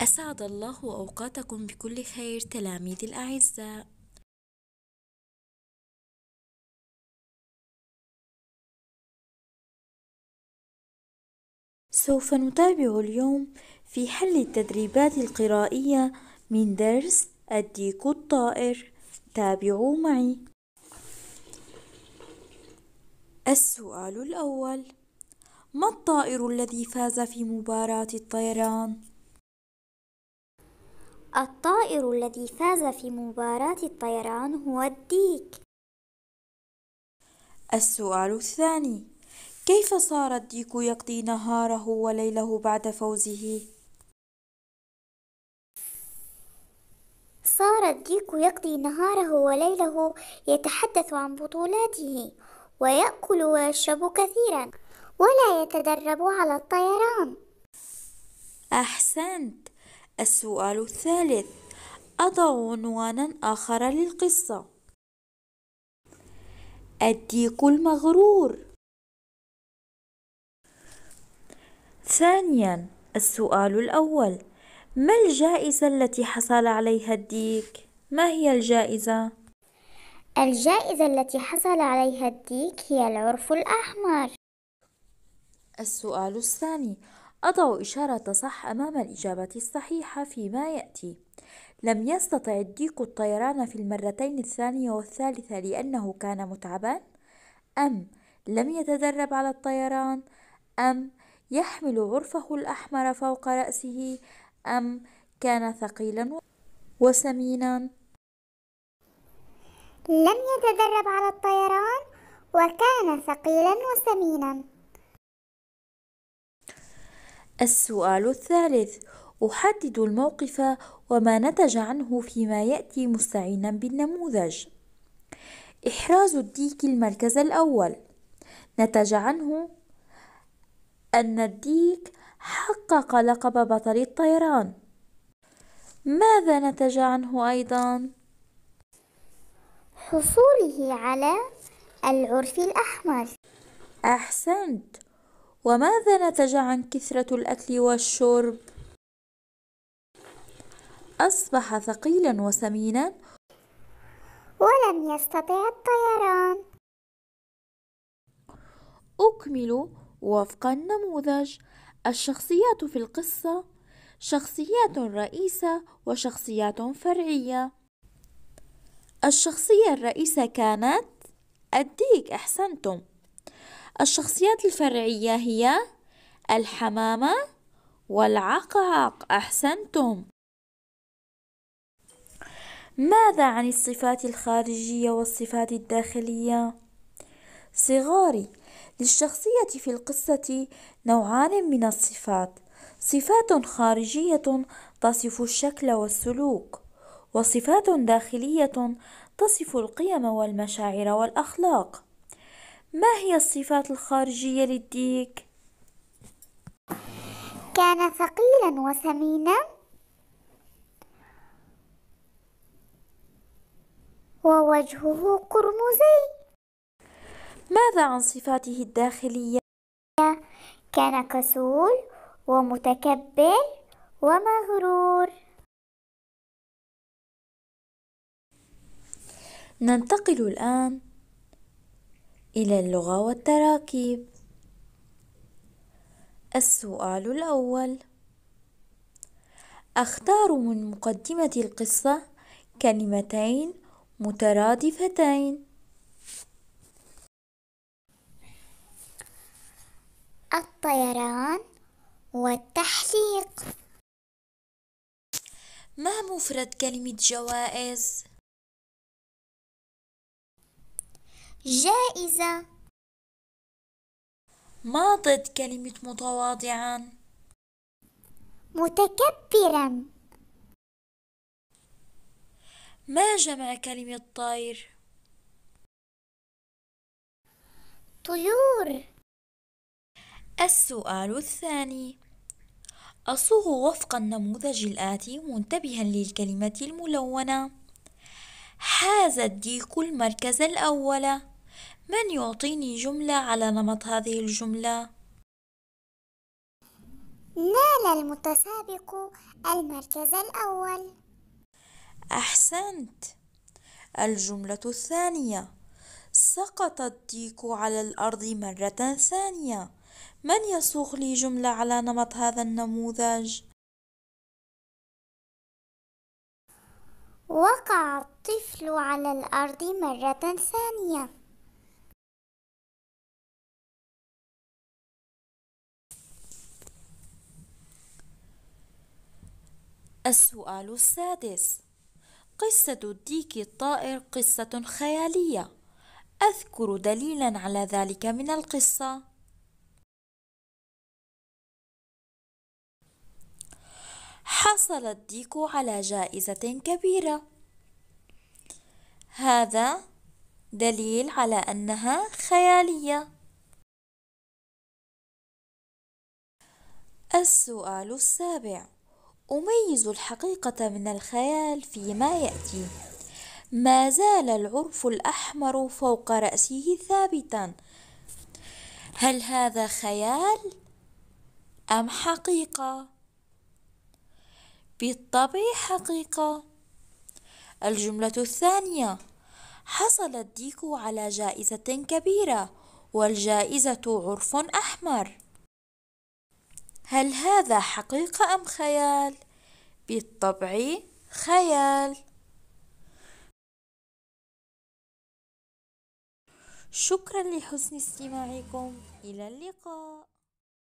أسعد الله أوقاتكم بكل خير تلاميذي الأعزاء سوف نتابع اليوم في حل التدريبات القرائية من درس الديك الطائر تابعوا معي السؤال الأول ما الطائر الذي فاز في مباراة الطيران؟ الطائر الذي فاز في مباراة الطيران هو الديك السؤال الثاني كيف صار الديك يقضي نهاره وليله بعد فوزه؟ صار الديك يقضي نهاره وليله يتحدث عن بطولاته ويأكل ويشرب كثيرا ولا يتدرب على الطيران أحسنت السؤال الثالث أضع عنوانا آخر للقصة الديك المغرور ثانيا السؤال الأول ما الجائزة التي حصل عليها الديك؟ ما هي الجائزة؟ الجائزة التي حصل عليها الديك هي العرف الأحمر السؤال الثاني أضع إشارة صح أمام الإجابة الصحيحة فيما يأتي لم يستطع الديك الطيران في المرتين الثانية والثالثة لأنه كان متعبا أم لم يتدرب على الطيران أم يحمل عرفه الأحمر فوق رأسه أم كان ثقيلا وسمينا لم يتدرب على الطيران وكان ثقيلا وسمينا السؤال الثالث أحدد الموقف وما نتج عنه فيما يأتي مستعينا بالنموذج إحراز الديك المركز الأول نتج عنه أن الديك حقق لقب بطل الطيران ماذا نتج عنه أيضا؟ حصوله على العرف الأحمر أحسنت وماذا نتج عن كثرة الأكل والشرب؟ أصبح ثقيلا وسمينا ولم يستطع الطيران أكمل وفق النموذج الشخصيات في القصة شخصيات رئيسة وشخصيات فرعية الشخصية الرئيسة كانت أديك أحسنتم الشخصيات الفرعية هي الحمامة والعقعق أحسنتم ماذا عن الصفات الخارجية والصفات الداخلية؟ صغاري للشخصية في القصة نوعان من الصفات صفات خارجية تصف الشكل والسلوك وصفات داخلية تصف القيم والمشاعر والأخلاق ما هي الصفات الخارجية للديك؟ كان ثقيلا وسمينا ووجهه قرمزي ماذا عن صفاته الداخلية؟ كان كسول ومتكبر ومغرور ننتقل الآن إلى اللغة والتراكيب السؤال الأول أختار من مقدمة القصة كلمتين مترادفتين الطيران والتحليق ما مفرد كلمة جوائز؟ جائزة ما ضد كلمة متواضعا؟ متكبرا ما جمع كلمة طير؟ طيور السؤال الثاني أصوغ وفق النموذج الآتي منتبها للكلمة الملونة حاز الديك المركز الأول من يعطيني جملة على نمط هذه الجملة؟ نال المتسابق المركز الأول أحسنت الجملة الثانية سقط الديك على الأرض مرة ثانية من يصوغ لي جملة على نمط هذا النموذج؟ وقع الطفل على الأرض مرة ثانية السؤال السادس قصة الديك الطائر قصة خيالية أذكر دليلا على ذلك من القصة حصل الديك على جائزة كبيرة هذا دليل على أنها خيالية السؤال السابع أميز الحقيقة من الخيال فيما يأتي ما زال العرف الأحمر فوق رأسه ثابتا هل هذا خيال أم حقيقة؟ بالطبع حقيقة الجملة الثانية حصل الديك على جائزة كبيرة والجائزة عرف أحمر هل هذا حقيقة أم خيال؟ بالطبع خيال شكرا لحسن استماعكم إلى اللقاء